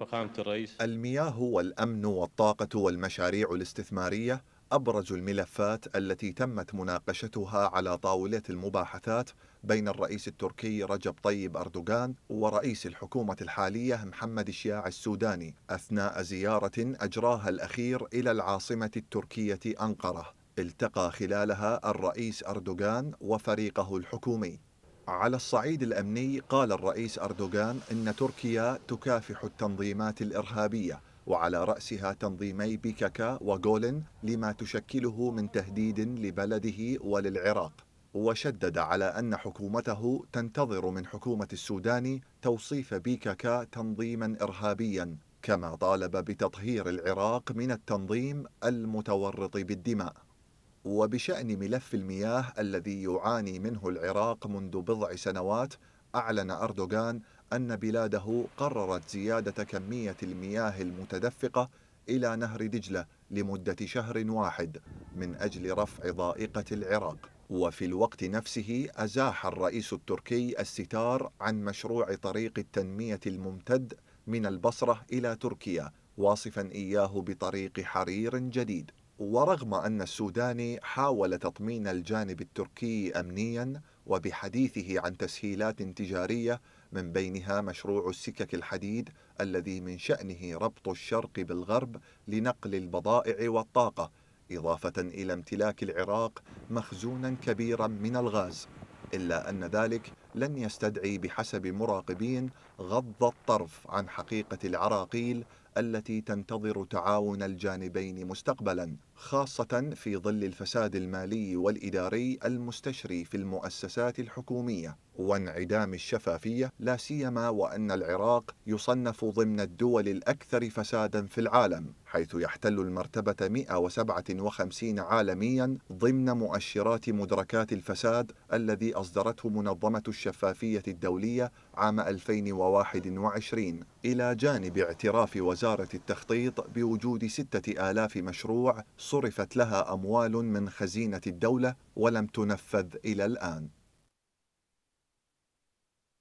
فخامة الرئيس المياه والأمن والطاقة والمشاريع الاستثمارية أبرز الملفات التي تمت مناقشتها على طاولة المباحثات بين الرئيس التركي رجب طيب أردوغان ورئيس الحكومة الحالية محمد الشياع السوداني أثناء زيارة أجراها الأخير إلى العاصمة التركية أنقرة التقى خلالها الرئيس أردوغان وفريقه الحكومي على الصعيد الأمني قال الرئيس أردوغان أن تركيا تكافح التنظيمات الإرهابية وعلى رأسها تنظيمي بيكاكا وغولن لما تشكله من تهديد لبلده وللعراق وشدد على أن حكومته تنتظر من حكومة السودان توصيف بيكاكا تنظيما إرهابيا كما طالب بتطهير العراق من التنظيم المتورط بالدماء وبشأن ملف المياه الذي يعاني منه العراق منذ بضع سنوات أعلن أردوغان أن بلاده قررت زيادة كمية المياه المتدفقة إلى نهر دجلة لمدة شهر واحد من أجل رفع ضائقة العراق وفي الوقت نفسه أزاح الرئيس التركي الستار عن مشروع طريق التنمية الممتد من البصرة إلى تركيا واصفا إياه بطريق حرير جديد ورغم أن السوداني حاول تطمين الجانب التركي أمنيا وبحديثه عن تسهيلات تجارية من بينها مشروع السكك الحديد الذي من شأنه ربط الشرق بالغرب لنقل البضائع والطاقة إضافة إلى امتلاك العراق مخزونا كبيرا من الغاز إلا أن ذلك لن يستدعي بحسب مراقبين غض الطرف عن حقيقة العراقيل التي تنتظر تعاون الجانبين مستقبلا خاصة في ظل الفساد المالي والإداري المستشري في المؤسسات الحكومية وانعدام الشفافية لا سيما وأن العراق يصنف ضمن الدول الأكثر فسادا في العالم حيث يحتل المرتبة 157 عالميا ضمن مؤشرات مدركات الفساد الذي أصدرته منظمة الشفافية الدولية عام 2021 إلى جانب اعتراف وزارة التخطيط بوجود ستة آلاف مشروع صرفت لها أموال من خزينة الدولة ولم تنفذ إلى الآن